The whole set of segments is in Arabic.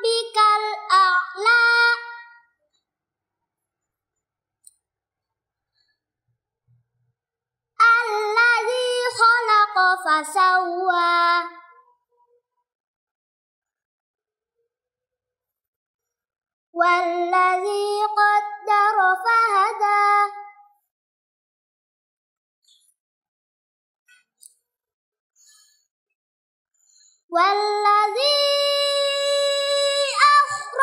ربك الأعلى الذي خلق فسوى والذي قدر فهدى والذي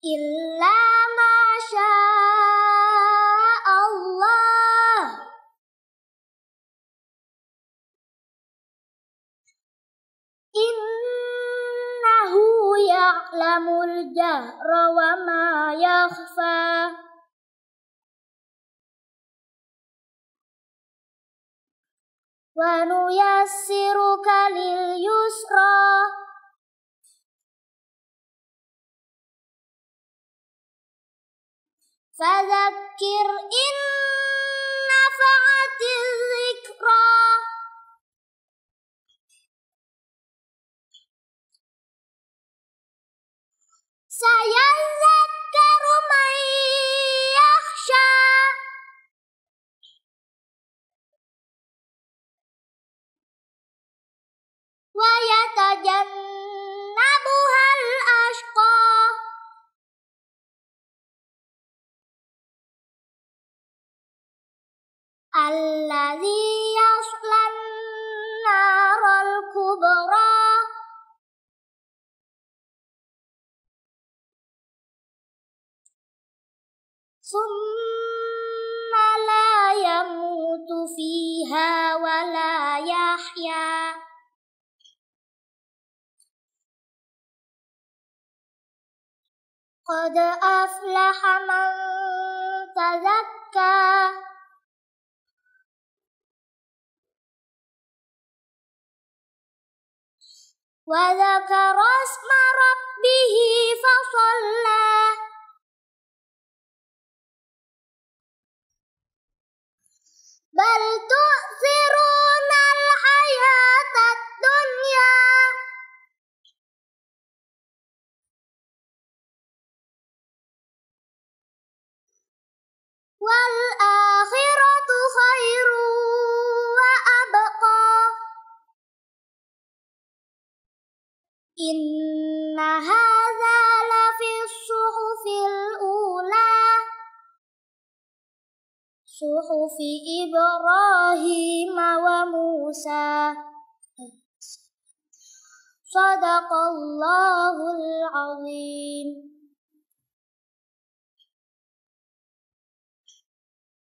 إلا ما شاء الله إنه يعلم الجهر وما يخفى ونيسرك لليسرى فذكر إن نفعت الذكرى سيا الذي يصلى النار الكبرى ثم لا يموت فيها ولا يحيا قد أفلح من وذكر اسم ربه فصلى بل تؤمن إن هذا لفي الصحف الأولى صحف إبراهيم وموسى صدق الله العظيم